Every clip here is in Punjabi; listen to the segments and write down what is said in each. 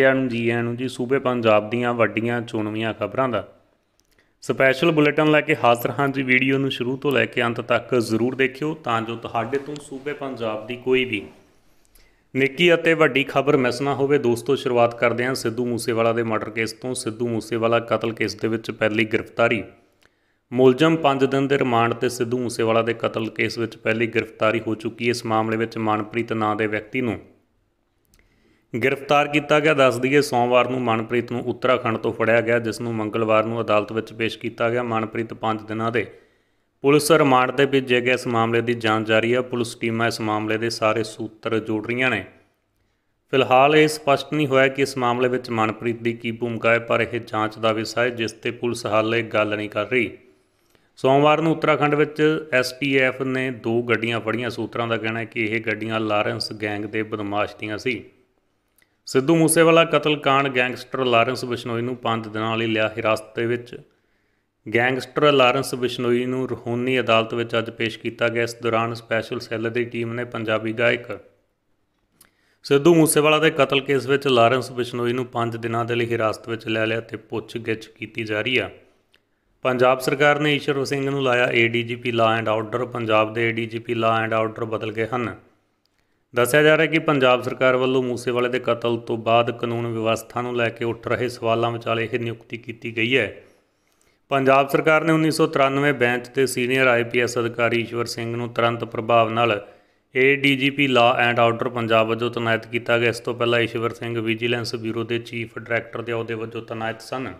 ਸਾਰਿਆਂ ਨੂੰ ਜੀ ਆਇਆਂ ਨੂੰ ਜੀ ਸੂਬੇ ਪੰਜਾਬ ਦੀਆਂ ਵੱਡੀਆਂ ਚੋਣਵੀਆਂ ਖਬਰਾਂ ਦਾ ਸਪੈਸ਼ਲ ਬੁਲੇਟਿਨ ਲੈ ਕੇ ਹਾਜ਼ਰ ਹਾਂ ਜੀ ਵੀਡੀਓ ਨੂੰ ਸ਼ੁਰੂ ਤੋਂ ਲੈ ਕੇ ਅੰਤ ਤੱਕ ਜ਼ਰੂਰ ਦੇਖਿਓ ਤਾਂ ਜੋ ਤੁਹਾਡੇ ਤੋਂ ਸੂਬੇ ਪੰਜਾਬ ਦੀ ਕੋਈ ਵੀ ਨਿੱਕੀ ਅਤੇ ਵੱਡੀ ਖਬਰ ਮਿਸ ਨਾ ਹੋਵੇ ਦੋਸਤੋ ਸ਼ੁਰੂਆਤ ਕਰਦੇ ਹਾਂ ਸਿੱਧੂ ਮੂਸੇਵਾਲਾ ਦੇ ਮਰਡਰ ਕੇਸ ਤੋਂ ਸਿੱਧੂ ਮੂਸੇਵਾਲਾ ਕਤਲ ਕੇਸ ਦੇ ਵਿੱਚ ਪਹਿਲੀ ਗ੍ਰਿਫਤਾਰੀ ਮੁਲਜ਼ਮ 5 ਦਿਨ ਦੇ ਰਿਮਾਂਡ ਤੇ ਸਿੱਧੂ ਮੂਸੇਵਾਲਾ ਦੇ ਕਤਲ ਕੇਸ ਵਿੱਚ ਪਹਿਲੀ ਗ੍ਰਿਫਤਾਰੀ ਹੋ ਚੁੱਕੀ ਹੈ ਇਸ ਮਾਮਲੇ ਵਿੱਚ ਮਨਪ੍ਰੀਤ ਨਾਂ ਦੇ ਵਿਅਕਤੀ ਨੂੰ ਗ੍ਰਿਫਤਾਰ ਕੀਤਾ ਗਿਆ ਦੱਸ ਦਈਏ ਸੋਮਵਾਰ ਨੂੰ ਮਨਪ੍ਰੀਤ ਨੂੰ ਉੱਤਰਾਖੰਡ ਤੋਂ ਫੜਿਆ ਗਿਆ ਜਿਸ ਨੂੰ ਮੰਗਲਵਾਰ ਨੂੰ ਅਦਾਲਤ ਵਿੱਚ ਪੇਸ਼ ਕੀਤਾ ਗਿਆ ਮਨਪ੍ਰੀਤ 5 ਦਿਨਾਂ ਦੇ ਪੁਲਿਸ ਰਿਮਾਂਡ ਤੇ ਭੇਜੇ ਗਏ ਇਸ ਮਾਮਲੇ ਦੀ ਜਾਂਚ ਜਾਰੀ ਹੈ ਪੁਲਿਸ ਟੀਮਾਂ ਇਸ ਮਾਮਲੇ ਦੇ ਸਾਰੇ ਸੂਤਰ ਜੋੜ ਰਹੀਆਂ ਨੇ ਫਿਲਹਾਲ ਇਹ ਸਪਸ਼ਟ ਨਹੀਂ ਹੋਇਆ ਕਿ ਇਸ ਮਾਮਲੇ ਵਿੱਚ ਮਨਪ੍ਰੀਤ ਦੀ ਕੀ ਭੂਮਿਕਾ ਹੈ ਪਰ ਇਹ ਜਾਂਚ ਦਾ ਵਿਸ਼ਾ ਹੈ ਜਿਸ ਤੇ ਪੁਲਿਸ ਹਾਲੇ ਗੱਲ ਨਹੀਂ ਕਰ ਰਹੀ ਸੋਮਵਾਰ ਨੂੰ ਉੱਤਰਾਖੰਡ ਵਿੱਚ ਐਸਟੀਐਫ ਨੇ ਦੋ ਗੱਡੀਆਂ ਫੜੀਆਂ ਸੂਤਰਾਂ ਦਾ ਕਹਿਣਾ ਹੈ ਕਿ ਇਹ ਗੱਡੀਆਂ ਲਾਰੈਂਸ ਗੈਂਗ ਦੇ ਬਦਮਾਸ਼ ਦੀਆਂ ਸੀ ਸਿੱਧੂ ਮੂਸੇਵਾਲਾ ਕਤਲकांड ਗੈਂਗਸਟਰ ਲਾਰੈਂਸ ਬਿਸ਼ਨੋਈ ਨੂੰ 5 ਦਿਨਾਂ ਲਈ ਲਿਆ ਹਿਰਾਸਤ ਦੇ ਵਿੱਚ ਗੈਂਗਸਟਰ ਲਾਰੈਂਸ ਬਿਸ਼ਨੋਈ ਨੂੰ ਰੋਹਨੀ ਅਦਾਲਤ ਵਿੱਚ ਅੱਜ ਪੇਸ਼ ਕੀਤਾ ਗਿਆ ਇਸ ਦੌਰਾਨ ਸਪੈਸ਼ਲ ਸੈੱਲ ਦੀ ਟੀਮ ਨੇ ਪੰਜਾਬੀ ਗਾਇਕ ਸਿੱਧੂ ਮੂਸੇਵਾਲਾ ਦੇ ਕਤਲ ਕੇਸ ਵਿੱਚ ਲਾਰੈਂਸ ਬਿਸ਼ਨੋਈ ਨੂੰ 5 ਦਿਨਾਂ ਦੇ ਲਈ ਹਿਰਾਸਤ ਵਿੱਚ ਲੈ ਲਿਆ ਤੇ ਪੁੱਛਗਿੱਛ ਕੀਤੀ ਜਾ ਰਹੀ ਆ ਪੰਜਾਬ ਸਰਕਾਰ ਨੇ ਈਸ਼ਰ ਸਿੰਘ ਨੂੰ ਲਾਇਆ ADGP law and order Punjab ਦੇ ਏਡੀਜੀਪੀ ਲਾ ਐਂਡ ਆਰਡਰ ਬਦਲ ਗਏ ਹਨ ਦੱਸਿਆ ਜਾ ਰਿਹਾ ਕਿ ਪੰਜਾਬ ਸਰਕਾਰ ਵੱਲੋਂ ਮੂਸੇਵਾਲੇ ਦੇ ਕਤਲ ਤੋਂ ਬਾਅਦ ਕਾਨੂੰਨ ਵਿਵਸਥਾ ਨੂੰ ਲੈ ਕੇ ਉੱਠ ਰਹੇ ਸਵਾਲਾਂ ਵਿਚਾਲੇ ਇਹ ਨਿਯੁਕਤੀ ਕੀਤੀ ਗਈ ਹੈ ਪੰਜਾਬ ਸਰਕਾਰ ਨੇ 1993 ਬੈਂਚ ਤੇ ਸੀਨੀਅਰ ਆਈਪੀਐਸ ਅਧਿਕਾਰੀ ਈਸ਼ਵਰ ਸਿੰਘ ਨੂੰ ਤੁਰੰਤ ਪ੍ਰਭਾਵ ਨਾਲ ADGP law and order Punjab ਵੱਜੋਂ ਤਾਇਨਾਤ ਕੀਤਾ ਗਿਆ ਇਸ ਤੋਂ ਪਹਿਲਾਂ ਈਸ਼ਵਰ ਸਿੰਘ ਵਿਜੀਲੈਂਸ ਬਿਊਰੋ ਦੇ ਚੀਫ ਡਾਇਰੈਕਟਰ ਦੇ ਅਹੁਦੇ ਵੱਜੋਂ ਤਾਇਨਾਤ ਸਨ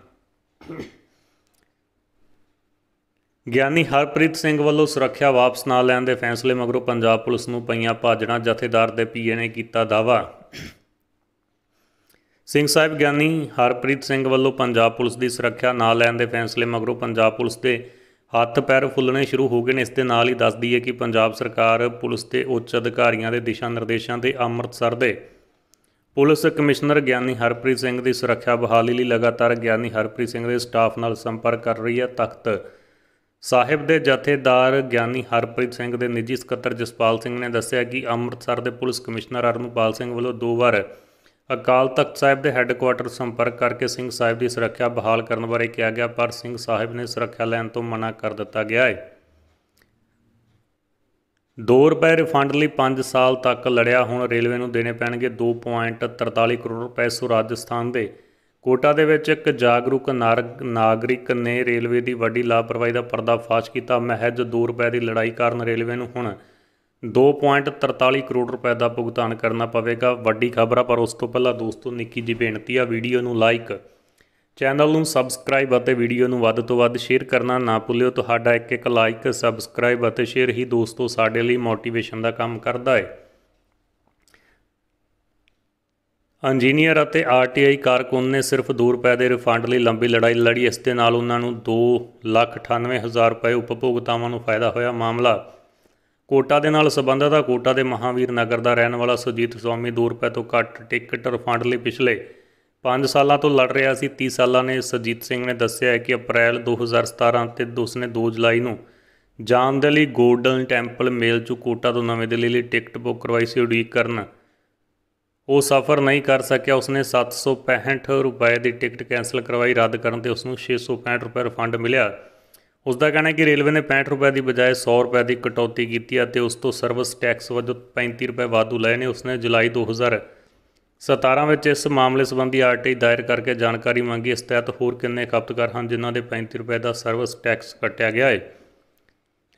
ਗਿਆਨੀ ਹਰਪ੍ਰੀਤ ਸਿੰਘ ਵੱਲੋਂ ਸੁਰੱਖਿਆ ਵਾਪਸ ਨਾ ਲੈਣ ਦੇ ਫੈਸਲੇ ਮਗਰੋਂ ਪੰਜਾਬ ਪੁਲਿਸ ਨੂੰ ਪਈਆਂ ਭਾਜਣਾ ਜਥੇਦਾਰ ਦੇ ਪੀਏ ਨੇ ਕੀਤਾ ਦਾਵਾ ਸਿੰਘ ਸਾਹਿਬ ਗਿਆਨੀ ਹਰਪ੍ਰੀਤ ਸਿੰਘ ਵੱਲੋਂ ਪੰਜਾਬ ਪੁਲਿਸ ਦੀ ਸੁਰੱਖਿਆ ਨਾ ਲੈਣ ਦੇ ਫੈਸਲੇ ਮਗਰੋਂ ਪੰਜਾਬ ਪੁਲਿਸ ਦੇ ਹੱਥ ਪੈਰ ਫੁੱਲਣੇ ਸ਼ੁਰੂ ਹੋ ਗਏ ਨੇ ਇਸ ਦੇ ਨਾਲ ਹੀ ਦੱਸਦੀ ਹੈ ਕਿ ਪੰਜਾਬ ਸਰਕਾਰ ਪੁਲਿਸ ਤੇ ਉੱਚ ਅਧਿਕਾਰੀਆਂ ਦੇ ਦਿਸ਼ਾ ਨਿਰਦੇਸ਼ਾਂ ਤੇ ਅੰਮ੍ਰਿਤਸਰ ਦੇ ਪੁਲਿਸ ਕਮਿਸ਼ਨਰ ਗਿਆਨੀ ਹਰਪ੍ਰੀਤ ਸਿੰਘ ਦੀ ਸੁਰੱਖਿਆ ਬਹਾਲੀ ਲਈ ਲਗਾਤਾਰ ਗਿਆਨੀ ਹਰਪ੍ਰੀਤ ਸਿੰਘ ਦੇ ਸਟਾਫ ਨਾਲ ਸੰਪਰਕ ਕਰ ਰਹੀ ਹੈ ਤਖਤ ਸਾਹਿਬ ਦੇ ਜਥੇਦਾਰ ਗਿਆਨੀ ਹਰਪ੍ਰੀਤ ਸਿੰਘ ਦੇ ਨਿੱਜੀ ਸਕੱਤਰ ਜਸਪਾਲ ਸਿੰਘ ਨੇ ਦੱਸਿਆ ਕਿ ਅੰਮ੍ਰਿਤਸਰ ਦੇ ਪੁਲਿਸ ਕਮਿਸ਼ਨਰ ਅਰਨਪਾਲ ਸਿੰਘ ਵੱਲੋਂ ਦੋ ਵਾਰ ਅਕਾਲ ਤਖਤ ਸਾਹਿਬ ਦੇ ਹੈੱਡਕੁਆਟਰ ਸੰਪਰਕ ਕਰਕੇ ਸਿੰਘ ਸਾਹਿਬ ਦੀ ਸੁਰੱਖਿਆ ਬਹਾਲ ਕਰਨ ਬਾਰੇ ਕਿਹਾ ਗਿਆ ਪਰ ਸਿੰਘ ਸਾਹਿਬ ਨੇ ਸੁਰੱਖਿਆ ਲੈਣ ਤੋਂ ਮਨਾ ਕਰ ਦਿੱਤਾ ਗਿਆ ਹੈ 2 ਰੁਪਏ ਰਿਫੰਡ ਲਈ 5 ਸਾਲ ਤੱਕ ਲੜਿਆ ਹੁਣ ਰੇਲਵੇ ਨੂੰ ਦੇਣੇ ਪੈਣਗੇ 2.43 ਕਰੋੜ ਰੁਪਏ ਸੋ ਰਾਜਸਥਾਨ ਦੇ ਕੋਟਾ ਦੇ ਵਿੱਚ ਇੱਕ ਜਾਗਰੂਕ ਨਾਗਰਿਕ ਨੇ ਰੇਲਵੇ ਦੀ ਵੱਡੀ ਲਾਪਰਵਾਹੀ ਦਾ ਪਰਦਾਫਾਸ਼ ਕੀਤਾ ਮਹਿਜ਼ 2 ਰੁਪਏ ਦੀ ਲੜਾਈ ਕਾਰਨ ਰੇਲਵੇ ਨੂੰ ਹੁਣ 2.43 ਕਰੋੜ ਰੁਪਏ ਦਾ ਭੁਗਤਾਨ ਕਰਨਾ ਪਵੇਗਾ ਵੱਡੀ ਖਬਰ ਆ ਪਰ ਉਸ ਤੋਂ ਪਹਿਲਾਂ ਦੋਸਤੋ ਨਿੱਕੀ ਜੀ ਬੇਨਤੀ ਆ ਵੀਡੀਓ ਨੂੰ ਲਾਈਕ ਚੈਨਲ ਨੂੰ ਸਬਸਕ੍ਰਾਈਬ ਅਤੇ ਵੀਡੀਓ ਨੂੰ ਵੱਧ ਤੋਂ ਵੱਧ ਸ਼ੇਅਰ ਕਰਨਾ ਨਾ ਭੁੱਲਿਓ ਤੁਹਾਡਾ ਇੱਕ ਇੱਕ ਲਾਈਕ ਸਬਸਕ੍ਰਾਈਬ ਅਤੇ ਸ਼ੇਅਰ ਹੀ ਦੋਸਤੋ ਸਾਡੇ ਲਈ ਮੋਟੀਵੇਸ਼ਨ ਦਾ ਕੰਮ ਕਰਦਾ ਹੈ ਇੰਜੀਨੀਅਰ ਅਤੇ ਆਰਟੀਆਈ ਕਾਰਕੁਨ ਨੇ ਸਿਰਫ 2 ਰੁਪਏ ਦੇ ਰਿਫੰਡ ਲਈ ਲੰਬੀ ਲੜਾਈ ਲੜੀ ਇਸ ਦੇ ਨਾਲ ਉਹਨਾਂ ਨੂੰ 2,98,000 ਰੁਪਏ ਉਪਭੋਗਤਾਵਾਂ ਨੂੰ ਫਾਇਦਾ ਹੋਇਆ ਮਾਮਲਾ ਕੋਟਾ ਦੇ ਨਾਲ ਸਬੰਧਤ ਆ ਕੋਟਾ ਦੇ ਮਹਾਵੀਰ ਨਗਰ ਦਾ ਰਹਿਣ ਵਾਲਾ ਸੁਜੀਤ ਸਵਾਮੀ 2 ਰੁਪਏ ਤੋਂ ਘੱਟ ਟਿਕਟ ਰਿਫੰਡ ਲਈ ਪਿਛਲੇ 5 ਸਾਲਾਂ ਤੋਂ ਲੜ ਰਿਹਾ ਸੀ 30 ਸਾਲਾਂ ਨੇ ਸੁਜੀਤ ਸਿੰਘ ਨੇ ਦੱਸਿਆ ਕਿ ਅਪ੍ਰੈਲ 2017 ਤੇ ਉਸਨੇ 2 ਜੁਲਾਈ ਨੂੰ ਜਾਣ ਦੇ ਲਈ ਗੋਲਡਨ ਟੈਂਪਲ ਮੇਲ ਚ ਕੋਟਾ ਤੋਂ ਨਵੇਂ ਦਿੱਲੀ ਲਈ ਟਿਕਟ ਬੁੱਕ ਕਰਵਾਈ ਸੀ ਉਡੀਕ ਕਰਨ ਉਹ ਸਫ਼ਰ ਨਹੀਂ ਕਰ ਸਕਿਆ ਉਸਨੇ 765 ਰੁਪਏ ਦੀ ਟਿਕਟ ਕੈਨਸਲ ਕਰਵਾਈ ਰੱਦ ਕਰਨ ਤੇ ਉਸ ਨੂੰ 665 ਰੁਪਏ ਰਿਫੰਡ ਮਿਲਿਆ ਉਸ ਦਾ ਕਹਿਣਾ ਹੈ ਕਿ ਰੇਲਵੇ ਨੇ 65 ਰੁਪਏ ਦੀ ਬਜਾਏ 100 ਰੁਪਏ ਦੀ ਕਟੌਤੀ ਕੀਤੀ ਅਤੇ ਉਸ ਤੋਂ ਸਰਵਿਸ ਟੈਕਸ ਵਜੋਂ 35 ਰੁਪਏ ਵਾਧੂ ਲਏ ਨੇ ਉਸਨੇ ਜੁਲਾਈ 2017 ਵਿੱਚ ਇਸ ਮਾਮਲੇ ਸੰਬੰਧੀ ਆਰਟੀਆਈ ਦਾਇਰ ਕਰਕੇ ਜਾਣਕਾਰੀ ਮੰਗੀ ਇਸ ਤਹਿਤ ਹੋਰ ਕਿੰਨੇ ਖਪਤਕਾਰ ਹਨ ਜਿਨ੍ਹਾਂ ਦੇ 35 ਰੁਪਏ ਦਾ ਸਰਵਿਸ ਟੈਕਸ ਕੱਟਿਆ ਗਿਆ ਹੈ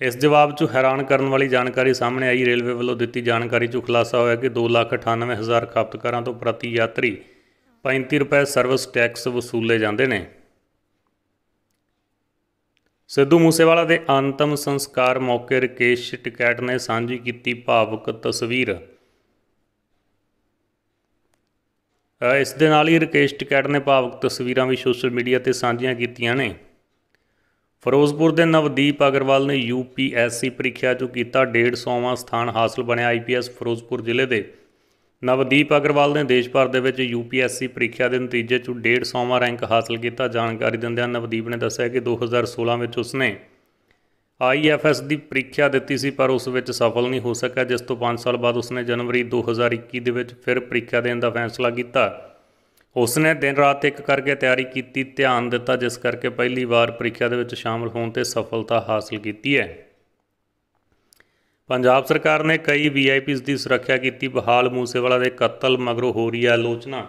ਇਸ ਜਵਾਬ 'ਚ ਹੈਰਾਨ ਕਰਨ ਵਾਲੀ ਜਾਣਕਾਰੀ ਸਾਹਮਣੇ ਆਈ ਰੇਲਵੇ ਵੱਲੋਂ ਦਿੱਤੀ ਜਾਣਕਾਰੀ 'ਚ ਖੁਲਾਸਾ ਹੋਇਆ ਕਿ 2,98,000 ਖਪਤਕਾਰਾਂ ਤੋਂ ਪ੍ਰਤੀ ਯਾਤਰੀ 35 ਰੁਪਏ ਸਰਵਿਸ ਟੈਕਸ ਵਸੂਲੇ ਜਾਂਦੇ ਨੇ ਸਿੱਧੂ ਮੂਸੇਵਾਲਾ ਦੇ ਅੰਤਮ ਸੰਸਕਾਰ ਮੌਕੇ ਰਕੇਸ਼ ਟਿਕਟ ਨੇ ਸਾਂਝੀ ਕੀਤੀ ਭਾਵੁਕ ਤਸਵੀਰ ਇਸ ਦੇ ਨਾਲ ਹੀ ਰਕੇਸ਼ ਟਿਕਟ ਨੇ ਭਾਵੁਕ ਤਸਵੀਰਾਂ ਵੀ ਸੋਸ਼ਲ ਮੀਡੀਆ ਤੇ ਸਾਂਝੀਆਂ ਕੀਤੀਆਂ ਨੇ ਫਿਰੋਜ਼ਪੁਰ ਦੇ ਨਵਦੀਪ ਅਗਰਵਾਲ ਨੇ ਯੂਪੀਐਸਸੀ ਪ੍ਰੀਖਿਆ 'ਚ ਕੀਤਾ 150ਵਾਂ ਸਥਾਨ ਹਾਸਲ ਬਣਿਆ ਆਈਪੀਐਸ ਫਿਰੋਜ਼ਪੁਰ ਜ਼ਿਲ੍ਹੇ ਦੇ ਨਵਦੀਪ ਅਗਰਵਾਲ ਨੇ ਦੇਸ਼ ਭਰ ਦੇ ਵਿੱਚ ਯੂਪੀਐਸਸੀ ਪ੍ਰੀਖਿਆ ਦੇ ਨਤੀਜੇ 'ਚ 150ਵਾਂ ਰੈਂਕ ਹਾਸਲ ਕੀਤਾ ਜਾਣਕਾਰੀ ਦਿੰਦਿਆਂ ਨਵਦੀਪ ਨੇ ਦੱਸਿਆ ਕਿ 2016 ਵਿੱਚ ਉਸਨੇ ਆਈਐਫਐਸ ਦੀ ਪ੍ਰੀਖਿਆ ਦਿੱਤੀ ਸੀ ਪਰ ਉਸ ਵਿੱਚ ਸਫਲ ਨਹੀਂ ਹੋ ਸਕਿਆ ਜਿਸ ਤੋਂ 5 ਸਾਲ ਬਾਅਦ ਉਸਨੇ ਜਨਵਰੀ 2021 ਦੇ ਵਿੱਚ ਫਿਰ ਪ੍ਰੀਖਿਆ ਦੇਣ ਦਾ ਫੈਸਲਾ ਕੀਤਾ ਉਸ ਨੇ ਦਿਨ ਰਾਤ ਇੱਕ ਕਰਕੇ ਤਿਆਰੀ ਕੀਤੀ ਧਿਆਨ ਦਿੱਤਾ ਜਿਸ ਕਰਕੇ ਪਹਿਲੀ ਵਾਰ ਪ੍ਰੀਖਿਆ ਦੇ ਵਿੱਚ ਸ਼ਾਮਲ ਹੋਣ ਤੇ ਸਫਲਤਾ ਹਾਸਲ ਕੀਤੀ ਹੈ ਪੰਜਾਬ ਸਰਕਾਰ ਨੇ ਕਈ ਵੀਆਈਪੀਸ ਦੀ ਸੁਰੱਖਿਆ ਕੀਤੀ ਬਹਾਲ ਮੂਸੇਵਾਲਾ ਦੇ ਕਤਲ ਮਗਰੋਂ ਹੋ ਰਹੀ ਹੈ ਆਲੋਚਨਾ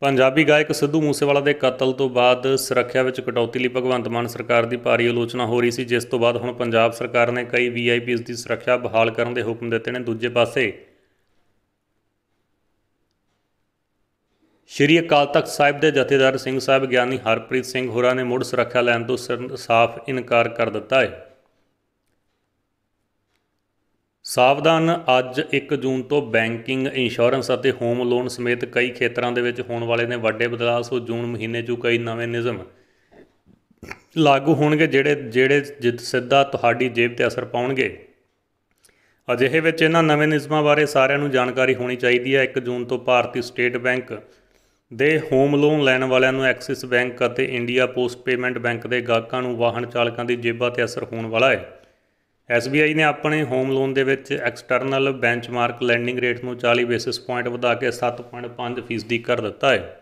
ਪੰਜਾਬੀ ਗਾਇਕ ਸਿੱਧੂ ਮੂਸੇਵਾਲਾ ਦੇ ਕਤਲ ਤੋਂ ਬਾਅਦ ਸੁਰੱਖਿਆ ਵਿੱਚ ਕਟੌਤੀ ਲਈ ਭਗਵੰਤ ਮਾਨ ਸਰਕਾਰ ਦੀ ਭਾਰੀ ਆਲੋਚਨਾ ਹੋ ਰਹੀ ਸੀ ਜਿਸ ਤੋਂ ਬਾਅਦ ਹੁਣ ਪੰਜਾਬ ਸਰਕਾਰ ਨੇ ਕਈ ਵੀਆਈਪੀਸ ਦੀ ਸੁਰੱਖਿਆ ਬਹਾਲ ਕਰਨ ਦੇ ਹੁਕਮ ਦਿੱਤੇ ਨੇ ਦੂਜੇ ਪਾਸੇ ਸ਼੍ਰੀ ਅਕਾਲ ਤਖਤ ਸਾਹਿਬ ਦੇ ਜਥੇਦਾਰ ਸਿੰਘ ਸਾਹਿਬ ਗਿਆਨੀ ਹਰਪ੍ਰੀਤ ਸਿੰਘ ਹੋਰਾਂ ਨੇ ਮੁੜ ਸੁਰੱਖਿਆ ਲੈਣ ਤੋਂ ਸਾਫ਼ ਇਨਕਾਰ ਕਰ ਦਿੱਤਾ ਹੈ ਸਾਵਧਾਨ ਅੱਜ 1 ਜੂਨ ਤੋਂ ਬੈਂਕਿੰਗ ਇੰਸ਼ੋਰੈਂਸ ਅਤੇ ਹੋਮ ਲੋਨ ਸਮੇਤ ਕਈ ਖੇਤਰਾਂ ਦੇ ਵਿੱਚ ਹੋਣ ਵਾਲੇ ਨੇ ਵੱਡੇ ਬਦਲਾਅ ਸੋ ਜੂਨ ਮਹੀਨੇ 'ਚ ਕਈ ਨਵੇਂ ਨਿਯਮ ਲਾਗੂ ਹੋਣਗੇ ਜਿਹੜੇ ਜਿਹੜੇ ਸਿੱਧਾ ਤੁਹਾਡੀ ਜੇਬ ਤੇ ਅਸਰ ਪਾਉਣਗੇ ਅਜਿਹੇ ਵਿੱਚ ਇਹਨਾਂ ਨਵੇਂ ਨਿਯਮਾਂ ਬਾਰੇ ਸਾਰਿਆਂ ਨੂੰ ਜਾਣਕਾਰੀ ਹੋਣੀ ਚਾਹੀਦੀ ਹੈ 1 ਜੂਨ ਤੋਂ ਭਾਰਤੀ ਸਟੇਟ ਬੈਂਕ ਦੇ ਹੋਮ ਲੋਨ ਲੈਣ ਵਾਲਿਆਂ ਨੂੰ ਐਕਸਿਸ ਬੈਂਕ ਅਤੇ ਇੰਡੀਆ ਪੋਸਟ ਪੇਮੈਂਟ ਬੈਂਕ ਦੇ ਗਾਹਕਾਂ ਨੂੰ ਵਾਹਨ ਚਾਲਕਾਂ ਦੀ ਜੇਬਾਂ ਤੇ ਅਸਰ ਹੋਣ ਵਾਲਾ ਹੈ SBI ਨੇ ਆਪਣੇ ਹੋਮ ਲੋਨ ਦੇ ਵਿੱਚ ਐਕਸਟਰਨਲ ਬੈਂਚਮਾਰਕ ਲੈਂਡਿੰਗ ਰੇਟ ਨੂੰ 40 ਬੇਸਿਸ ਪੁਆਇੰਟ ਵਧਾ ਕੇ 7.5 ਫੀਸਦੀ ਕਰ ਦਿੱਤਾ ਹੈ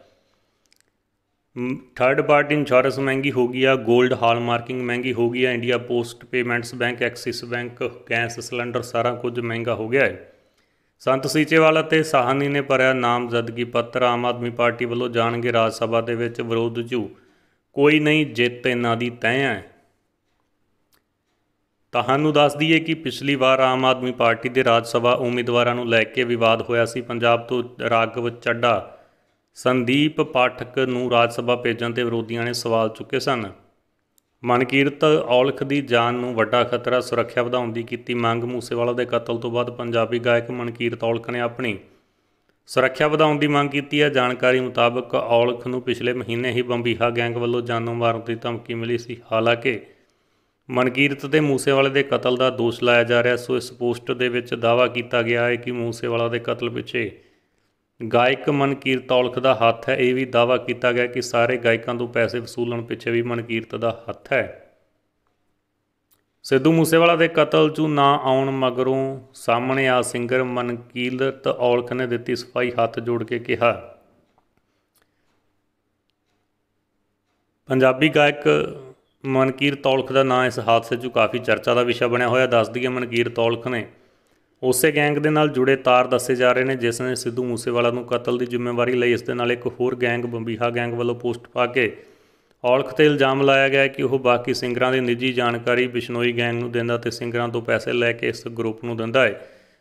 ਥਰਡ ਪਾਰਟੀ ਇੰਸ਼ੋਰੈਂਸ ਮਹਿੰਗੀ ਹੋ ਗਈ ਆ 골ਡ ਹਾਲਮਾਰਕਿੰਗ ਮਹਿੰਗੀ ਹੋ ਗਈ ਆ India post payments bank Axis bank gas cylinder ਸਾਰਾ ਕੁਝ ਮਹਿੰਗਾ ਹੋ ਗਿਆ ਹੈ ਸੰਤ ਸੀਚੇਵਾਲ ਅਤੇ ਸਾਹਨੀ ਨੇ ਭਰਿਆ ਨਾਮਜ਼ਦਗੀ ਪੱਤਰ ਆਮ ਆਦਮੀ ਪਾਰਟੀ ਵੱਲੋਂ ਜਾਣਗੇ ਰਾਜ ਸਭਾ ਦੇ ਵਿੱਚ ਵਿਰੋਧ ਜੂ ਕੋਈ ਨਹੀਂ ਜਿੱਤ ਇਹਨਾਂ ਦੀ ਤੈਅ ਹੈ ਤੁਹਾਨੂੰ ਦੱਸ ਦਈਏ ਕਿ ਪਿਛਲੀ ਵਾਰ ਆਮ ਆਦਮੀ ਪਾਰਟੀ ਦੇ ਰਾਜ ਸਭਾ ਉਮੀਦਵਾਰਾਂ ਨੂੰ ਲੈ ਕੇ ਵਿਵਾਦ ਹੋਇਆ ਸੀ ਪੰਜਾਬ ਤੋਂ ਰਾਗਵ ਚੱਡਾ ਸੰਦੀਪ ਪਾਠਕ ਨੂੰ ਰਾਜ ਸਭਾ ਭੇਜਣ ਤੇ ਵਿਰੋਧੀਆਂ ਨੇ ਸਵਾਲ ਚੁੱਕੇ ਸਨ ਮਨਕੀਰਤ ਔਲਖ ਦੀ ਜਾਨ ਨੂੰ ਵੱਡਾ ਖਤਰਾ ਸੁਰੱਖਿਆ ਵਧਾਉਣ ਦੀ ਕੀਤੀ ਮੰਗ ਮੂਸੇਵਾਲਾ ਦੇ ਕਤਲ ਤੋਂ ਬਾਅਦ ਪੰਜਾਬੀ ਗਾਇਕ ਮਨਕੀਰਤ ਔਲਖ ਨੇ ਆਪਣੀ ਸੁਰੱਖਿਆ ਵਧਾਉਣ ਦੀ ਮੰਗ ਕੀਤੀ ਹੈ ਜਾਣਕਾਰੀ ਮੁਤਾਬਕ ਔਲਖ ਨੂੰ ਪਿਛਲੇ ਮਹੀਨੇ ਹੀ ਬੰਬੀਹਾ ਗੈਂਗ ਵੱਲੋਂ ਜਾਨੋਂ ਮਾਰਨ ਦੀ ਧਮਕੀ ਮਿਲੀ ਸੀ ਹਾਲਾਂਕਿ ਮਨਕੀਰਤ ਦੇ ਮੂਸੇਵਾਲੇ ਦੇ ਕਤਲ ਦਾ ਦੋਸ਼ ਲਾਇਆ ਜਾ ਰਿਹਾ ਸੋ ਇਸ ਪੋਸਟ ਦੇ ਵਿੱਚ ਦਾਵਾ ਕੀਤਾ ਗਿਆ ਹੈ ਕਿ ਮੂਸੇਵਾਲਾ ਦੇ ਕਤਲ ਪਿੱਛੇ ਗਾਇਕ ਮਨਕੀਰਤ ਤੌਲਖ ਦਾ ਹੱਥ ਹੈ ਇਹ ਵੀ ਦਾਵਾ ਕੀਤਾ ਗਿਆ ਕਿ ਸਾਰੇ ਗਾਇਕਾਂ ਤੋਂ ਪੈਸੇ ਵਸੂਲਣ ਪਿੱਛੇ ਵੀ ਮਨਕੀਰਤ ਦਾ ਹੱਥ ਹੈ ਸਿੱਧੂ ਮੂਸੇਵਾਲਾ ਦੇ ਕਤਲ 'ਚ ਨਾ ਆਉਣ ਮਗਰੋਂ ਸਾਹਮਣੇ ਆ ਸਿੰਗਰ ਮਨਕੀਰਤ ਔਲਖ ਨੇ ਦਿੱਤੀ ਸਫਾਈ ਹੱਥ ਜੋੜ ਕੇ ਕਿਹਾ ਪੰਜਾਬੀ ਗਾਇਕ ਮਨਕੀਰਤ ਔਲਖ ਦਾ ਨਾਂ ਇਸ ਹਾਦਸੇ 'ਚ ਕਾਫੀ ਚਰਚਾ ਦਾ ਵਿਸ਼ਾ ਬਣਿਆ ਹੋਇਆ ਦੱਸਦੀ ਹੈ ਮਨਕੀਰਤ ਔਲਖ ਨੇ ਉਸੇ ਗੈਂਗ ਦੇ ਨਾਲ ਜੁੜੇ ਤਾਰ ਦੱਸੇ ਜਾ ਰਹੇ ਨੇ ਜਿਸ ਨੇ ਸਿੱਧੂ ਮੂਸੇਵਾਲਾ ਨੂੰ ਕਤਲ ਦੀ ਜ਼ਿੰਮੇਵਾਰੀ ਲਈ ਇਸ ਦੇ ਨਾਲ ਇੱਕ ਹੋਰ ਗੈਂਗ ਬੰਬੀਹਾ ਗੈਂਗ ਵੱਲੋਂ ਪੋਸਟ ਪਾ ਕੇ ਔਲਖ ਤੇ ਇਲਜ਼ਾਮ ਲਾਇਆ ਗਿਆ ਕਿ ਉਹ ਬਾਕੀ ਸਿੰਗਰਾਂ ਦੀ ਨਿੱਜੀ ਜਾਣਕਾਰੀ ਬਿਸ਼ਨੋਈ ਗੈਂਗ ਨੂੰ ਦਿੰਦਾ ਤੇ ਸਿੰਗਰਾਂ ਤੋਂ ਪੈਸੇ ਲੈ ਕੇ ਇਸ ਗਰੁੱਪ ਨੂੰ ਦਿੰਦਾ ਹੈ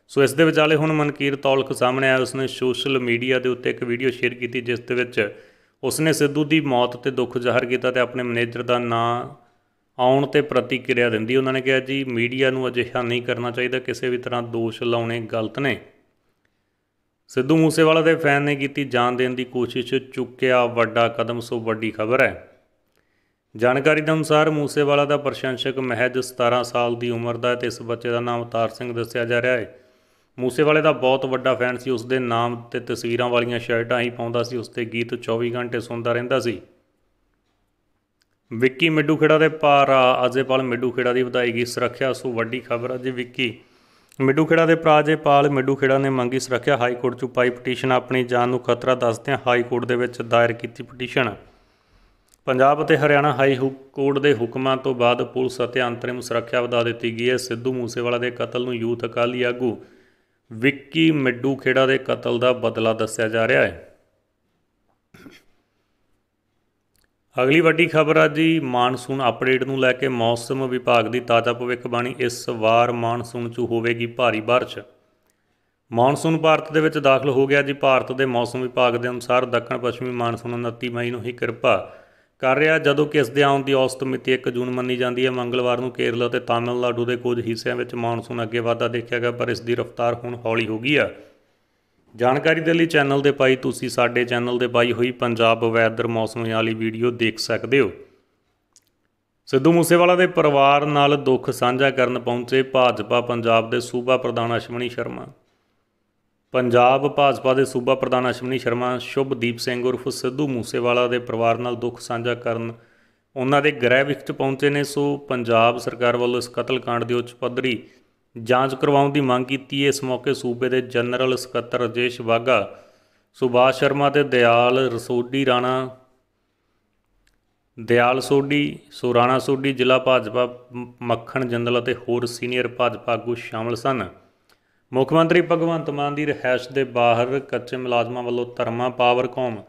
ਸੋ ਇਸ ਦੇ ਵਿਚਾਲੇ ਹੁਣ ਮਨਕੀਰ ਤੌਲਖ ਸਾਹਮਣੇ ਆਇਆ ਉਸਨੇ ਸੋਸ਼ਲ ਮੀਡੀਆ ਦੇ ਉੱਤੇ ਇੱਕ ਵੀਡੀਓ ਸ਼ੇਅਰ ਕੀਤੀ ਜਿਸ ਦੇ ਵਿੱਚ ਉਸਨੇ ਸਿੱਧੂ ਦੀ ਮੌਤ ਤੇ ਦੁੱਖ ਜ਼ਾਹਰ ਕੀਤਾ ਤੇ ਆਪਣੇ ਮੈਨੇਜਰ ਦਾ ਨਾਂ ਆਉਣ ਤੇ ਪ੍ਰਤੀਕਿਰਿਆ ਦਿੰਦੀ ਉਹਨਾਂ ਨੇ ਕਿਹਾ ਜੀ ਮੀਡੀਆ ਨੂੰ ਅਜਿਹਾ ਨਹੀਂ ਕਰਨਾ ਚਾਹੀਦਾ ਕਿਸੇ ਵੀ ਤਰ੍ਹਾਂ ਦੋਸ਼ ਲਾਉਣੇ ਗਲਤ ਨੇ ਸਿੱਧੂ ਮੂਸੇਵਾਲਾ ਦੇ ਫੈਨ ਨੇ ਕੀਤੀ ਜਾਨ ਦੇਣ ਦੀ ਕੋਸ਼ਿਸ਼ ਚੁੱਕਿਆ ਵੱਡਾ ਕਦਮ ਸੋ ਵੱਡੀ ਖਬਰ ਹੈ ਜਾਣਕਾਰੀ ਦੇ ਅਨੁਸਾਰ ਮੂਸੇਵਾਲਾ ਦਾ ਪ੍ਰਸ਼ੰਸਕ ਮਹਿਜ 17 ਸਾਲ ਦੀ ਉਮਰ ਦਾ ਹੈ ਤੇ ਇਸ ਬੱਚੇ ਦਾ ਨਾਮ ਤਾਰ ਸਿੰਘ ਦੱਸਿਆ ਜਾ ਰਿਹਾ ਹੈ ਮੂਸੇਵਾਲੇ ਦਾ ਬਹੁਤ ਵੱਡਾ ਫੈਨ ਸੀ ਉਸ ਦੇ ਨਾਮ ਤੇ ਤਸਵੀਰਾਂ ਵਾਲੀਆਂ ਸ਼ਰਟਾਂ ਹੀ ਪਾਉਂਦਾ ਸੀ ਉਸ ਤੇ ਗੀਤ 24 ਘੰਟੇ ਸੁਣਦਾ ਰਹਿੰਦਾ ਸੀ ਵਿੱਕੀ ਮਿੱਡੂ ਖੇੜਾ ਦੇ ਪਾਰਾ ਅਜੇਪਾਲ ਮਿੱਡੂ ਖੇੜਾ ਦੀ ਗਈ ਸੁਰੱਖਿਆ ਸੋ ਵੱਡੀ ਖਬਰ ਅੱਜ ਵਿੱਕੀ ਮਿੱਡੂ ਖੇੜਾ ਦੇ ਪ੍ਰਾਜੇਪਾਲ ਮਿੱਡੂ ਖੇੜਾ ਨੇ ਮੰਗੀ ਸੁਰੱਖਿਆ ਹਾਈ ਕੋਰਟ 'ਚ ਪਾਈ ਪਟੀਸ਼ਨ ਆਪਣੀ ਜਾਨ ਨੂੰ ਖਤਰਾ ਦੱਸਦਿਆਂ ਹਾਈ ਕੋਰਟ ਦੇ ਵਿੱਚ ਦਾਇਰ ਕੀਤੀ ਪਟੀਸ਼ਨ ਪੰਜਾਬ ਅਤੇ ਹਰਿਆਣਾ ਹਾਈ ਕੋਰਟ ਦੇ ਹੁਕਮਾਂ ਤੋਂ ਬਾਅਦ ਪੁਲਿਸ ਅਤੇ ਅੰਤਰਿਮ ਸੁਰੱਖਿਆ ਵਧਾ ਦਿੱਤੀ ਗਈ ਹੈ ਸਿੱਧੂ ਮੂਸੇਵਾਲਾ ਦੇ ਕਤਲ ਨੂੰ ਯੂਥ ਅਕਾਲੀ ਆਗੂ ਵਿੱਕੀ ਮਿੱਡੂ ਖੇੜਾ ਦੇ ਕਤਲ ਦਾ ਬਦਲਾ ਦੱਸਿਆ ਜਾ ਰਿਹਾ ਹੈ ਅਗਲੀ ਵੱਡੀ ਖਬਰ ਆ ਜੀ ਮਾਨਸੂਨ ਅਪਡੇਟ ਨੂੰ ਲੈ ਕੇ ਮੌਸਮ ਵਿਭਾਗ ਦੀ ਤਾਜ਼ਾ ਭਵਿੱਖਬਾਣੀ ਇਸ ਵਾਰ ਮਾਨਸੂਨ 'ਚ ਹੋਵੇਗੀ ਭਾਰੀ ਬਾਰਿਸ਼ ਮਾਨਸੂਨ ਭਾਰਤ ਦੇ ਵਿੱਚ ਦਾਖਲ ਹੋ ਗਿਆ ਜੀ ਭਾਰਤ ਦੇ ਮੌਸਮ ਵਿਭਾਗ ਦੇ ਅਨੁਸਾਰ ਦੱਖਣ ਪੱਛਮੀ ਮਾਨਸੂਨ 29 ਮਈ ਨੂੰ ਹੀ ਕਿਰਪਾ ਕਰ ਰਿਹਾ ਜਦੋਂ ਕਿ ਇਸ ਦੇ ਆਉਣ ਦੀ ਔਸਤ ਮਿਤੀ 1 ਜੂਨ ਮੰਨੀ ਜਾਂਦੀ ਹੈ ਮੰਗਲਵਾਰ ਨੂੰ ਕੇਰਲਾ ਤੇ ਤਾਮਿਲਨਾਡੂ ਦੇ ਕੁਝ ਹਿੱਸਿਆਂ ਵਿੱਚ ਮਾਨਸੂਨ ਅੱਗੇ ਵਾਧਾ ਦੇਖਿਆ ਗਿਆ ਪਰ ਇਸ ਦੀ ਰਫ਼ਤਾਰ ਹੁਣ ਹੌਲੀ ਹੋ ਗਈ ਆ ਜਾਣਕਾਰੀ ਦੇ ਲਈ ਚੈਨਲ ਦੇ ਪਾਈ ਤੁਸੀਂ ਸਾਡੇ ਚੈਨਲ ਦੇ ਪਾਈ ਹੋਈ ਪੰਜਾਬ ਵੈਦਰ ਮੌਸਮ ਵਾਲੀ ਵੀਡੀਓ ਦੇਖ ਸਕਦੇ ਹੋ ਸਿੱਧੂ ਮੂਸੇਵਾਲਾ ਦੇ ਪਰਿਵਾਰ ਨਾਲ ਦੁੱਖ ਸਾਂਝਾ ਕਰਨ ਪਹੁੰਚੇ ਭਾਜਪਾ ਪੰਜਾਬ ਦੇ ਸੂਬਾ ਪ੍ਰਧਾਨ ਅਸ਼ਮਨੀ ਸ਼ਰਮਾ ਪੰਜਾਬ ਭਾਜਪਾ ਦੇ ਸੂਬਾ ਪ੍ਰਧਾਨ ਅਸ਼ਮਨੀ ਸ਼ਰਮਾ ਸ਼ੁਭਦੀਪ ਸਿੰਘ ਉਰਫ ਸਿੱਧੂ ਮੂਸੇਵਾਲਾ ਦੇ ਪਰਿਵਾਰ ਨਾਲ ਦੁੱਖ ਸਾਂਝਾ ਕਰਨ ਉਹਨਾਂ ਦੇ ਗ੍ਰਹਿ ਵਿੱਚ ਪਹੁੰਚੇ ਨੇ ਸੋ ਪੰਜਾਬ ਸਰਕਾਰ ਵੱਲੋਂ ਇਸ ਕਤਲकांड ਦੇ ਉੱਚ ਪੱਧਰੀ ਜਾਂਚ ਕਰਵਾਉਣ ਦੀ ਮੰਗ ਕੀਤੀ ਇਸ ਮੌਕੇ ਸੂਬੇ ਦੇ ਜਨਰਲ ਸਕੱਤਰ ਰਜੇਸ਼ ਵਾਗਾ ਸੁਭਾਸ਼ ਸ਼ਰਮਾ ਤੇ ਦਿਆਲ ਰਸੋਡੀ ਰਾਣਾ ਦਿਆਲ ਸੋਢੀ ਸੋਰਾਣਾ ਸੋਢੀ ਜ਼ਿਲ੍ਹਾ ਭਾਜਪਾ ਮੱਖਣ ਜੰਦਲ ਅਤੇ ਹੋਰ ਸੀਨੀਅਰ ਭਾਜਪਾ ਆਗੂ ਸ਼ਾਮਲ ਸਨ ਮੁੱਖ ਮੰਤਰੀ ਭਗਵੰਤ ਮਾਨ ਦੀ ਰਹਿائش ਦੇ ਬਾਹਰ ਕੱਚੇ ਮੁਲਾਜ਼ਮਾਂ ਵੱਲੋਂ ਧਰਮਾ ਕਾਮ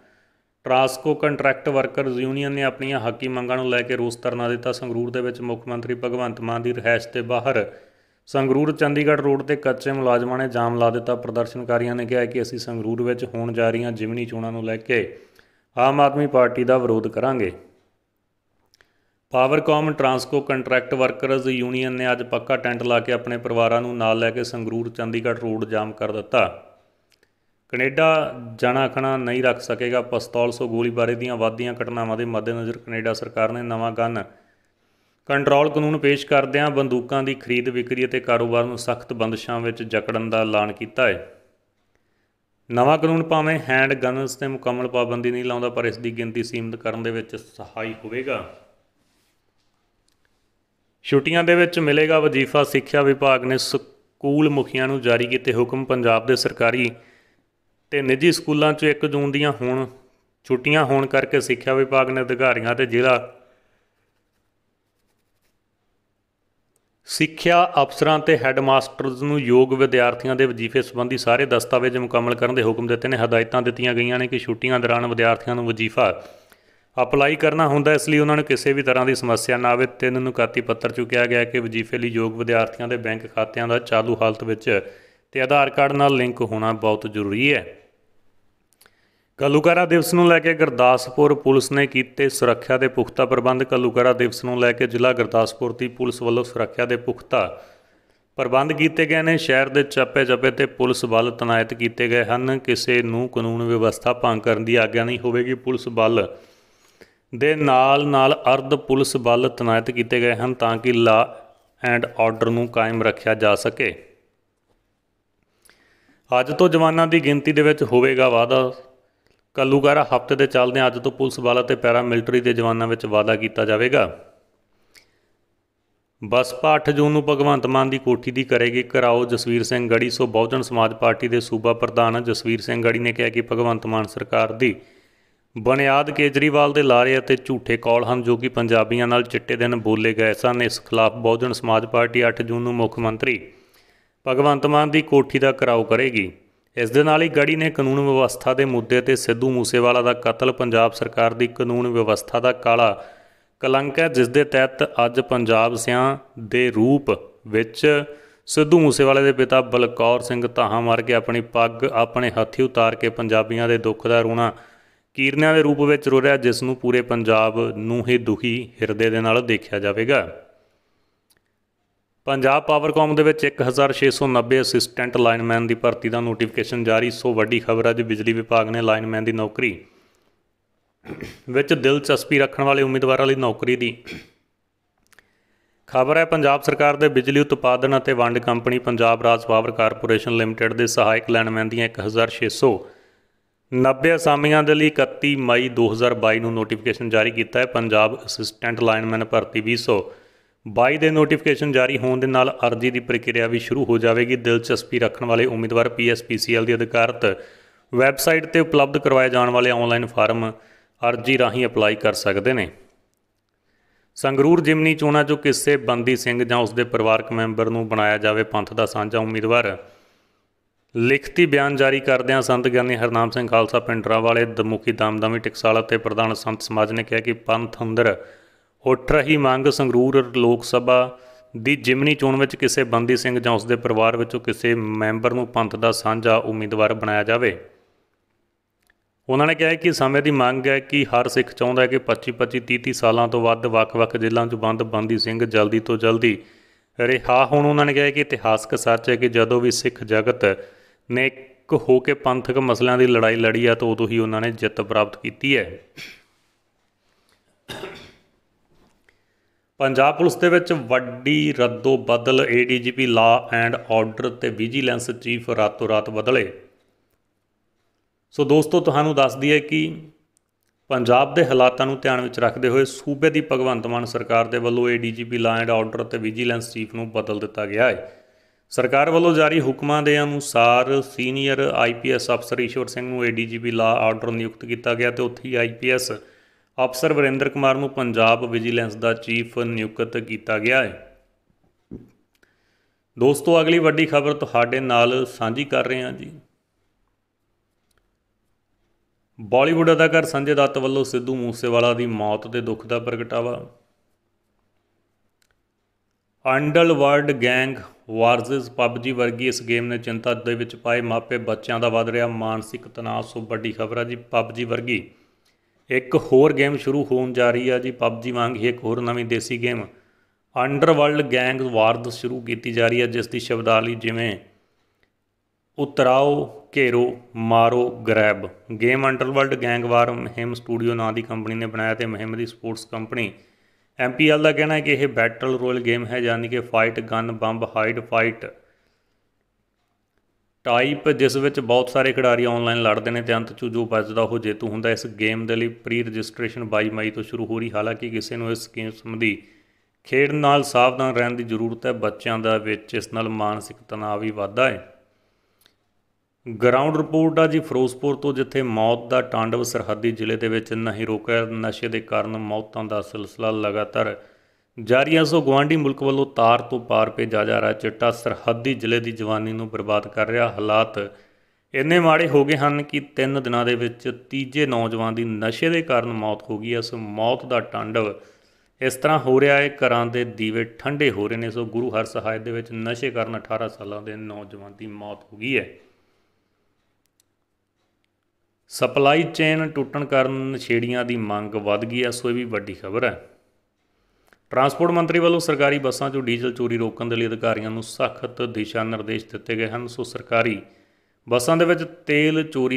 ਟਰਾਸਕੋ ਕੰਟਰੈਕਟ ਵਰਕਰਜ਼ ਯੂਨੀਅਨ ਨੇ ਆਪਣੀਆਂ ਹੱਕੀ ਮੰਗਾਂ ਨੂੰ ਲੈ ਕੇ ਰੋਸ ਧਰਨਾ ਦਿੱਤਾ ਸੰਗਰੂਰ ਦੇ ਵਿੱਚ ਮੁੱਖ ਮੰਤਰੀ ਭਗਵੰਤ ਮਾਨ ਦੀ ਰਹਿائش ਦੇ ਬਾਹਰ ਸੰਗਰੂਰ ਚੰਡੀਗੜ੍ਹ ਰੋਡ ਤੇ ਕੱਚੇ ਮੁਲਾਜ਼ਮਾਂ ਨੇ ਜਾਮ ਲਾ ਦਿੱਤਾ ਪ੍ਰਦਰਸ਼ਨਕਾਰੀਆਂ ਨੇ ਕਿਹਾ ਕਿ ਅਸੀਂ ਸੰਗਰੂਰ ਵਿੱਚ ਹੋਣ ਜਾ ਰਹੀਆਂ ਜਿਮਨੀ ਚੋਣਾਂ ਨੂੰ ਲੈ ਕੇ ਆਮ ਆਦਮੀ ਪਾਰਟੀ ਦਾ ਵਿਰੋਧ ਕਰਾਂਗੇ Powercom Transco contract workers union ਨੇ ਅੱਜ ਪੱਕਾ ਟੈਂਟ ਲਾ ਕੇ ਆਪਣੇ ਪਰਿਵਾਰਾਂ ਨੂੰ ਨਾਲ ਲੈ ਕੇ ਸੰਗਰੂਰ ਚੰਡੀਗੜ੍ਹ ਰੋਡ ਜਾਮ ਕਰ ਦਿੱਤਾ ਕੈਨੇਡਾ ਜਾਣਾ ਖਣਾ ਨਹੀਂ ਰੱਖ ਸਕੇਗਾ ਪਸਤੌਲ ਸੋ ਗੋਲੀਬਾਰੀ ਦੀਆਂ ਵਾਧੀਆਂ ਘਟਨਾਵਾਂ ਦੇ ਮੱਦੇਨਜ਼ਰ ਕੈਨੇਡਾ ਸਰਕਾਰ ਨੇ ਨਵਾਂ ਗਨ ਕੰਟਰੋਲ ਕਾਨੂੰਨ ਪੇਸ਼ ਕਰਦਿਆਂ ਬੰਦੂਕਾਂ ਦੀ ਖਰੀਦ ਵਿਕਰੀ ਅਤੇ ਕਾਰੋਬਾਰ ਨੂੰ ਸਖਤ ਬੰਦਸ਼ਾਂ ਵਿੱਚ ਜਕੜਨ ਦਾ ਐਲਾਨ ਕੀਤਾ ਹੈ ਨਵਾਂ ਕਾਨੂੰਨ ਭਾਵੇਂ ਹੈਂਡ ਗਨਸ ਤੇ ਮੁਕੰਮਲ ਪਾਬੰਦੀ ਨਹੀਂ ਲਾਉਂਦਾ ਪਰ ਇਸ ਦੀ ਗਿਣਤੀ ਸੀਮਿਤ ਕਰਨ ਦੇ ਵਿੱਚ ਸਹਾਈ ਹੋਵੇਗਾ ਛੁੱਟੀਆਂ ਦੇ ਵਿੱਚ ਮਿਲੇਗਾ ਵਜ਼ੀਫਾ ਸਿੱਖਿਆ ਵਿਭਾਗ ਨੇ ਸਕੂਲ ਮੁਖੀਆਂ ਨੂੰ ਜਾਰੀ ਕੀਤੇ ਹੁਕਮ ਪੰਜਾਬ ਦੇ ਸਰਕਾਰੀ ਤੇ ਨਿੱਜੀ ਸਕੂਲਾਂ 'ਚ 1 ਜੂਨ ਦੀਆਂ ਹੁਣ ਛੁੱਟੀਆਂ ਹੋਣ ਕਰਕੇ ਸਿੱਖਿਆ ਵਿਭਾਗ ਨੇ ਅਧਿਕਾਰੀਆਂ ਤੇ ਜ਼ਿਲ੍ਹਾ ਸਿੱਖਿਆ ਅਫਸਰਾਂ ਤੇ ਹੈੱਡਮਾਸਟਰਸ ਨੂੰ ਯੋਗ ਵਿਦਿਆਰਥੀਆਂ ਦੇ ਵਜ਼ੀਫੇ ਸੰਬੰਧੀ ਸਾਰੇ ਦਸਤਾਵੇਜ਼ ਮੁਕੰਮਲ ਕਰਨ ਦੇ ਹੁਕਮ ਦਿੱਤੇ ਨੇ ਹਦਾਇਤਾਂ ਦਿੱਤੀਆਂ ਗਈਆਂ ਨੇ ਕਿ ਛੁੱਟੀਆਂ ਦੌਰਾਨ ਵਿਦਿਆਰਥੀਆਂ ਨੂੰ ਵਜ਼ੀਫਾ ਅਪਲਾਈ ਕਰਨਾ ਹੁੰਦਾ ਇਸ ਲਈ ਉਹਨਾਂ ਨੂੰ ਕਿਸੇ ਵੀ ਤਰ੍ਹਾਂ ਦੀ ਸਮੱਸਿਆ ਨਾ ਆਵੇ ਤਿੰਨ ਨੂੰ ਕਾਤੀ ਪੱਤਰ ਚੁੱਕਿਆ ਗਿਆ ਕਿ ਵਜ਼ੀਫੇ ਲਈ ਯੋਗ ਵਿਦਿਆਰਥੀਆਂ ਦੇ ਬੈਂਕ ਖਾਤਿਆਂ ਦਾ ਚਾਲੂ ਹਾਲਤ ਵਿੱਚ ਤੇ ਆਧਾਰ ਕਾਰਡ ਨਾਲ ਲਿੰਕ ਹੋਣਾ ਬਹੁਤ ਜ਼ਰੂਰੀ ਹੈ ਕਲੂਕਾਰਾ ਦਿਵਸ ਨੂੰ ਲੈ ਕੇ ਗੁਰਦਾਸਪੁਰ ਪੁਲਿਸ ਨੇ ਕੀਤੇ ਸੁਰੱਖਿਆ ਦੇ ਪੁਖਤਾ ਪ੍ਰਬੰਧ ਕਲੂਕਾਰਾ ਦਿਵਸ ਨੂੰ ਲੈ ਕੇ ਜ਼ਿਲ੍ਹਾ ਗੁਰਦਾਸਪੁਰ ਦੀ ਪੁਲਿਸ ਵੱਲੋਂ ਸੁਰੱਖਿਆ ਦੇ ਪੁਖਤਾ ਪ੍ਰਬੰਧ ਕੀਤੇ ਗਏ ਨੇ ਸ਼ਹਿਰ ਦੇ ਚੱਪੇ ਚੱਪੇ ਤੇ ਪੁਲਿਸ ਬਲ ਤਨਾਇਤ ਕੀਤੇ ਗਏ ਹਨ ਕਿਸੇ ਨੂੰ ਕਾਨੂੰਨ ਵਿਵਸਥਾ ਭੰਗ ਕਰਨ ਦੀ ਆਗਿਆ ਨਹੀਂ ਹੋਵੇਗੀ ਪੁਲਿਸ ਬਲ ਦੇ ਨਾਲ ਨਾਲ ਅਰਧ ਪੁਲਿਸ ਬਲ ਤਨਾਇਤ ਕੀਤੇ ਗਏ ਹਨ ਤਾਂ ਕਿ ਲਾ ਐਂਡ ਆਰਡਰ ਨੂੰ ਕਾਇਮ ਰੱਖਿਆ ਜਾ ਸਕੇ ਅੱਜ ਤੋਂ ਜਵਾਨਾਂ ਦੀ ਗਿਣਤੀ ਦੇ ਵਿੱਚ ਹੋਵੇਗਾ ਵਾਧਾ ਕੱਲੂਗਾਰਾ ਹਫਤੇ ਦੇ ਚੱਲਦੇ ਅੱਜ ਤੋਂ ਪੁਲਿਸ ਬਲ ਅਤੇ ਪੈਰਾ ਮਿਲਟਰੀ ਦੇ ਜਵਾਨਾਂ ਵਿੱਚ ਵਾਅਦਾ ਕੀਤਾ ਜਾਵੇਗਾ ਬਸਪਾ 8 ਜੂਨ ਨੂੰ ਭਗਵੰਤ ਮਾਨ ਦੀ ਕੋਠੀ ਦੀ ਕਰੇਗੀ ਘਰਾਓ ਜਸਵੀਰ ਸਿੰਘ ਗੜੀ ਸੋ ਬਹੁਜਨ ਸਮਾਜ ਪਾਰਟੀ ਦੇ ਸੂਬਾ ਪ੍ਰਧਾਨ ਜਸਵੀਰ ਸਿੰਘ ਗੜੀ ਨੇ ਕਿਹਾ ਕਿ ਭਗਵੰਤ ਮਾਨ ਸਰਕਾਰ ਦੀ ਬੁਨਿਆਦ ਕੇਜਰੀਵਾਲ ਦੇ ਲਾਰੇ ਅਤੇ ਝੂਠੇ ਕੌਲ ਹਨ ਜੋ ਕਿ ਪੰਜਾਬੀਆਂ ਨਾਲ ਚਿੱਟੇ ਦਿਨ ਬੋਲੇ ਗਏ ਸਨ ਇਸ ਖਿਲਾਫ ਬਹੁਜਨ ਸਮਾਜ ਪਾਰਟੀ 8 ਜੂਨ ਨੂੰ ਮੁੱਖ ਮੰਤਰੀ ਭਗਵੰਤ ਮਾਨ ਦੀ ਕੋਠੀ ਦਾ ਘਰਾਓ ਕਰੇਗੀ ਇਸ ਦੇ ਨਾਲ ਹੀ ਗੜੀ ਨੇ ਕਾਨੂੰਨ ਵਿਵਸਥਾ ਦੇ ਮੁੱਦੇ ਤੇ ਸਿੱਧੂ ਮੂਸੇਵਾਲਾ ਦਾ ਕਤਲ ਪੰਜਾਬ ਸਰਕਾਰ ਦੀ ਕਾਨੂੰਨ ਵਿਵਸਥਾ ਦਾ ਕਾਲਾ ਕਲੰਕ ਹੈ ਜਿਸ ਦੇ ਤਹਿਤ ਅੱਜ ਪੰਜਾਬ ਸਿਆਂ ਦੇ ਰੂਪ ਵਿੱਚ ਸਿੱਧੂ ਮੂਸੇਵਾਲੇ ਦੇ ਪਿਤਾ ਬਲਕੌਰ ਸਿੰਘ ਧਾਹਾਂ ਮਾਰ ਕੇ ਆਪਣੀ ਪੱਗ ਆਪਣੇ ਹੱਥੀ ਉਤਾਰ ਕੇ ਪੰਜਾਬੀਆਂ ਦੇ ਦੁੱਖ ਦਾ ਰੋਣਾ ਕੀਰਨਿਆਂ ਦੇ ਰੂਪ ਵਿੱਚ ਰੋ ਰਿਹਾ ਜਿਸ ਨੂੰ ਪੂਰੇ ਪੰਜਾਬ ਨੂੰ ਹੀ ਦੁਖੀ ਹਿਰਦੇ ਦੇ ਨਾਲ ਦੇਖਿਆ ਜਾਵੇਗਾ ਪੰਜਾਬ ਪਾਵਰਕਾਮ ਦੇ ਵਿੱਚ 1690 ਅਸਿਸਟੈਂਟ ਲਾਈਨਮੈਨ ਦੀ ਭਰਤੀ ਦਾ ਨੋਟੀਫਿਕੇਸ਼ਨ ਜਾਰੀ ਸੋ ਵੱਡੀ ਖਬਰ ਅੱਜ ਬਿਜਲੀ ਵਿਭਾਗ ਨੇ ਲਾਈਨਮੈਨ ਦੀ ਨੌਕਰੀ ਵਿੱਚ ਦਿਲਚਸਪੀ ਰੱਖਣ ਵਾਲੇ ਉਮੀਦਵਾਰਾਂ ਲਈ ਨੌਕਰੀ ਦੀ ਖਬਰ ਹੈ ਪੰਜਾਬ ਸਰਕਾਰ ਦੇ ਬਿਜਲੀ ਉਤਪਾਦਨ ਅਤੇ ਵੰਡ ਕੰਪਨੀ ਪੰਜਾਬ ਰਾਜ ਪਾਵਰ ਕਾਰਪੋਰੇਸ਼ਨ ਲਿਮਟਿਡ ਦੇ ਸਹਾਇਕ ਲਾਈਨਮੈਨ ਦੀਆਂ 1600 90 ਅਸਾਮੀਆਂ ਦੇ ਲਈ 31 ਮਈ 2022 ਨੂੰ ਨੋਟੀਫਿਕੇਸ਼ਨ ਜਾਰੀ ਕੀਤਾ ਹੈ ਪੰਜਾਬ ਅਸਿਸਟੈਂਟ ਲਾਈਨਮੈਨ ਭਰਤੀ 200 22 ਦੇ ਨੋਟੀਫਿਕੇਸ਼ਨ ਜਾਰੀ ਹੋਣ ਦੇ ਨਾਲ ਅਰਜ਼ੀ ਦੀ ਪ੍ਰਕਿਰਿਆ ਵੀ ਸ਼ੁਰੂ ਹੋ ਜਾਵੇਗੀ ਦਿਲਚਸਪੀ ਰੱਖਣ ਵਾਲੇ ਉਮੀਦਵਾਰ ਪੀਐਸਪੀਸੀਐਲ ਦੀ ਅਧਿਕਾਰਤ ਵੈਬਸਾਈਟ ਤੇ ਉਪਲਬਧ ਕਰਵਾਏ ਜਾਣ ਵਾਲੇ ਆਨਲਾਈਨ ਫਾਰਮ ਅਰਜ਼ੀ ਰਾਹੀਂ ਅਪਲਾਈ ਕਰ ਸਕਦੇ ਨੇ ਸੰਗਰੂਰ ਜਿਮਨੀ ਚੋਣਾਂ 'ਚੋਂ ਕਿਸੇ ਬੰਦੀ ਸਿੰਘ ਜਾਂ ਉਸ ਦੇ ਪਰਿਵਾਰਕ ਮੈਂਬਰ ਨੂੰ ਬਣਾਇਆ ਜਾਵੇ ਪੰਥ ਦਾ ਸਾਂਝਾ ਉਮੀਦਵਾਰ ਲਿਖਤੀ ਬਿਆਨ ਜਾਰੀ ਕਰਦਿਆਂ ਸੰਤ ਗਿਆਨੀ ਹਰਨਾਮ ਸਿੰਘ ਖਾਲਸਾ ਪਿੰਡਰਾ ਵਾਲੇ ਦਮੁਖੀ ਦਮਦਮੀ ਟਕਸਾਲਾ ਤੇ ਪ੍ਰਧਾਨ ਸੰਤ ਸਮਾਜ ਨੇ ਕਿਹਾ ਕਿ ਪੰਥ ਅੰਦਰ ਉੱਠ ਰਹੀ ਮੰਗ ਸੰਗਰੂਰ ਲੋਕ ਸਭਾ ਦੀ ਜਿਮਨੀ ਚੋਣ ਵਿੱਚ ਕਿਸੇ ਬੰਦੀ ਸਿੰਘ ਜਾਂ ਉਸ ਦੇ ਪਰਿਵਾਰ ਵਿੱਚੋਂ ਕਿਸੇ ਮੈਂਬਰ ਨੂੰ ਪੰਥ ਦਾ ਸਾਂਝਾ ਉਮੀਦਵਾਰ ਬਣਾਇਆ ਜਾਵੇ ਉਹਨਾਂ ਨੇ ਕਿਹਾ ਕਿ ਸਮੇਂ ਦੀ ਮੰਗ ਹੈ ਕਿ ਹਰ ਸਿੱਖ ਚਾਹੁੰਦਾ ਹੈ ਕਿ 25 25 30 30 ਸਾਲਾਂ ਤੋਂ ਵੱਧ ਵੱਖ-ਵੱਖ ਜ਼ਿਲ੍ਹਿਆਂ 'ਚ ਬੰਦ ਬੰਦੀ ਸਿੰਘ ਜਲਦੀ ਤੋਂ ਜਲਦੀ ਰਿਹਾ ਹੋਣ ਉਹਨਾਂ ਨੇ ਕਿਹਾ ਕਿ ਇਤਿਹਾਸਕ ਸੱਚ ਹੈ ਕਿ ਜਦੋਂ ਵੀ ਸਿੱਖ ਜਗਤ ਨੇ ਇੱਕ ਹੋ ਕੇ ਪੰਥਕ ਮਸਲਿਆਂ ਦੀ ਲੜਾਈ ਲੜੀ ਆ ਤਾਂ ਉਦੋਂ ਹੀ ਉਹਨਾਂ ਨੇ ਜਿੱਤ ਪ੍ਰਾਪਤ ਕੀਤੀ ਹੈ ਪੰਜਾਬ ਪੁਲਿਸ ਦੇ ਵਿੱਚ ਵੱਡੀ ਰੱਦੋ ਬਦਲ ਏਡੀਜੀਪੀ ਲਾ ਐਂਡ ਆਰਡਰ ਤੇ ਵਿਜੀਲੈਂਸ ਚੀਫ ਰਾਤੋ ਰਾਤ ਬਦਲੇ ਸੋ ਦੋਸਤੋ ਤੁਹਾਨੂੰ ਦੱਸ ਦਈਏ ਕਿ ਪੰਜਾਬ ਦੇ ਹਾਲਾਤਾਂ ਨੂੰ ਧਿਆਨ ਵਿੱਚ ਰੱਖਦੇ ਹੋਏ ਸੂਬੇ ਦੀ ਭਗਵੰਤ ਮਾਨ ਸਰਕਾਰ ਦੇ ਵੱਲੋਂ ਏਡੀਜੀਪੀ ਲਾ ਐਂਡ ਆਰਡਰ ਤੇ ਵਿਜੀਲੈਂਸ ਚੀਫ ਨੂੰ ਬਦਲ ਦਿੱਤਾ ਗਿਆ ਹੈ ਸਰਕਾਰ ਵੱਲੋਂ ਜਾਰੀ ਹੁਕਮਾਂ ਦੇ ਅਨੁਸਾਰ ਸੀਨੀਅਰ ਆਈਪੀਐਸ ਅਫਸਰ ਈਸ਼ਵਰ ਸਿੰਘ ਨੂੰ ਏਡੀਜੀਪੀ ਲਾ ਆਰਡਰ ਨਿਯੁਕਤ ਕੀਤਾ ਗਿਆ ਤੇ ਉੱਥੇ ਹੀ ਆਈਪੀਐਸ ਅਫਸਰ ਵਰਿੰਦਰ ਕੁਮਾਰ ਨੂੰ ਪੰਜਾਬ ਵਿਜੀਲੈਂਸ ਦਾ ਚੀਫ ਨਿਯੁਕਤ ਕੀਤਾ ਗਿਆ ਹੈ ਦੋਸਤੋ ਅਗਲੀ ਵੱਡੀ ਖਬਰ ਤੁਹਾਡੇ ਨਾਲ ਸਾਂਝੀ ਕਰ ਰਹੇ ਹਾਂ ਜੀ ਬਾਲੀਵੁੱਡ ਅਦਾਕਾਰ ਸੰਜੇ ਦੱਤ ਵੱਲੋਂ ਸਿੱਧੂ ਮੂਸੇਵਾਲਾ ਦੀ ਮੌਤ ਦੇ ਦੁੱਖ ਦਾ ਪ੍ਰਗਟਾਵਾ ਵਰਲਡ ਗੈਂਗ ਵਾਰਜ਼ਸ ਪਬਜੀ ਵਰਗੀ ਇਸ ਗੇਮ ਨੇ ਚਿੰਤਾ ਦੇ ਵਿੱਚ ਪਾਏ ਮਾਪੇ ਬੱਚਿਆਂ ਦਾ ਵੱਧ ਰਿਹਾ ਮਾਨਸਿਕ ਤਣਾਅ ਸੋ ਵੱਡੀ ਖਬਰ ਆ ਜੀ ਪਬਜੀ ਵਰਗੀ ਇੱਕ ਹੋਰ ਗੇਮ ਸ਼ੁਰੂ ਹੋਣ ਜਾ ਰਹੀ ਆ ਜੀ PUBG ਵਾਂਗ ਹੀ ਇੱਕ ਹੋਰ ਨਵੀਂ ਦੇਸੀ ਗੇਮ ਅੰਡਰਵਰਲਡ ਗੈਂਗ ਵਾਰ ਸ਼ੁਰੂ ਕੀਤੀ ਜਾ ਰਹੀ ਆ ਜਿਸ ਦੀ ਸ਼ਬਦਾਵਲੀ ਜਿਵੇਂ ਉਤਰਾਓ ਘੇਰੋ ਮਾਰੋ grab game underworld gang war Mahim studio ਨਾਂ ਦੀ ਕੰਪਨੀ ਨੇ ਬਣਾਇਆ ਤੇ ਮਹਿਮ ਦੀ ਸਪੋਰਟਸ ਕੰਪਨੀ MPL ਦਾ ਕਹਿਣਾ ਹੈ ਕਿ ਇਹ ਬੈਟਲ ਰੋਇਲ ਗੇਮ ਹੈ ਯਾਨੀ ਕਿ fight gun bomb hide fight type ਜਿਸ ਵਿੱਚ ਬਹੁਤ ਸਾਰੇ ਖਿਡਾਰੀ ਆਨਲਾਈਨ ਲੜਦੇ ਨੇ ਤੇ ਅੰਤ 'ਚ ਜੋ ਬਚਦਾ ਉਹ ਜੇਤੂ ਹੁੰਦਾ ਇਸ ਗੇਮ ਦੇ ਲਈ ਪ੍ਰੀ ਰਜਿਸਟ੍ਰੇਸ਼ਨ 22 ਮਈ ਤੋਂ ਸ਼ੁਰੂ ਹੋ ਰਹੀ ਹਾਲਾਂਕਿ ਕਿਸੇ ਨੂੰ ਇਸ ਗੇਮ ਸੰਬੰਧੀ ਖੇਡ ਨਾਲ ਸਾਵਧਾਨ ਰਹਿਣ ਦੀ ਜ਼ਰੂਰਤ ਹੈ ਬੱਚਿਆਂ ਦਾ ਵਿੱਚ ਇਸ ਨਾਲ ਮਾਨਸਿਕ ਤਣਾਅ ਵੀ ਵਧਦਾ ਹੈ ਗਰਾਊਂਡ ਰਿਪੋਰਟ ਆ ਜੀ ਫਿਰੋਜ਼ਪੁਰ ਤੋਂ ਜਿੱਥੇ ਮੌਤ ਦਾ ਟਾਂਡਵ ਸਰਹੱਦੀ ਜ਼ਿਲ੍ਹੇ ਦੇ ਵਿੱਚ ਨਹੀਂ ਰੋਕਿਆ ਨਸ਼ੇ ਦੇ ਕਾਰਨ ਮੌਤਾਂ ਦਾ ਸਿਲਸਿਲਾ ਲਗਾਤਾਰ ਜਾਰੀਆ ਸੋ ਗਵਾਂਢੀ ਮੁਲਕ ਵੱਲੋਂ ਤਾਰ ਤੋਂ ਪਾਰ ਪੇ ਜਾ ਰਿਹਾ ਚਿੱਟਾ ਸਰਹੱਦੀ ਜ਼ਿਲ੍ਹੇ ਦੀ ਜਵਾਨੀ ਨੂੰ ਬਰਬਾਦ ਕਰ ਰਿਹਾ ਹਾਲਾਤ ਇੰਨੇ ਮਾੜੇ ਹੋ ਗਏ ਹਨ ਕਿ 3 ਦਿਨਾਂ ਦੇ ਵਿੱਚ ਤੀਜੇ ਨੌਜਵਾਨ ਦੀ ਨਸ਼ੇ ਦੇ ਕਾਰਨ ਮੌਤ ਹੋ ਗਈ ਇਸ ਮੌਤ ਦਾ ਟਾਂਡਵ ਇਸ ਤਰ੍ਹਾਂ ਹੋ ਰਿਹਾ ਹੈ ਘਰਾਂ ਦੇ ਦੀਵੇ ਠੰਡੇ ਹੋ ਰਹੇ ਨੇ ਸੋ ਗੁਰੂ ਹਰ ਸਹਾਇ ਦੇ ਵਿੱਚ ਨਸ਼ੇ ਕਾਰਨ 18 ਸਾਲਾਂ ਦੇ ਨੌਜਵਾਨ ਦੀ ਮੌਤ ਹੋ ਗਈ ਹੈ ਸਪਲਾਈ ਚੇਨ ਟੁੱਟਣ ਕਾਰਨ ਨਸ਼ੇੜੀਆਂ ਦੀ ਮੰਗ ਵੱਧ ਗਈ ਹੈ ਸੋ ਇਹ ਵੀ ਵੱਡੀ ਖਬਰ ਹੈ ਟਰਾਂਸਪੋਰਟ ਮੰਤਰੀ ਵੱਲੋਂ ਸਰਕਾਰੀ ਬੱਸਾਂ 'ਚੋਂ ਡੀਜ਼ਲ ਚੋਰੀ ਰੋਕਣ ਦੇ ਲਈ ਅਧਿਕਾਰੀਆਂ ਨੂੰ ਸਖਤ ਦਿਸ਼ਾ ਨਿਰਦੇਸ਼ ਦਿੱਤੇ ਗਏ ਹਨ ਸੋ ਸਰਕਾਰੀ ਬੱਸਾਂ ਦੇ ਵਿੱਚ ਤੇਲ ਚੋਰੀ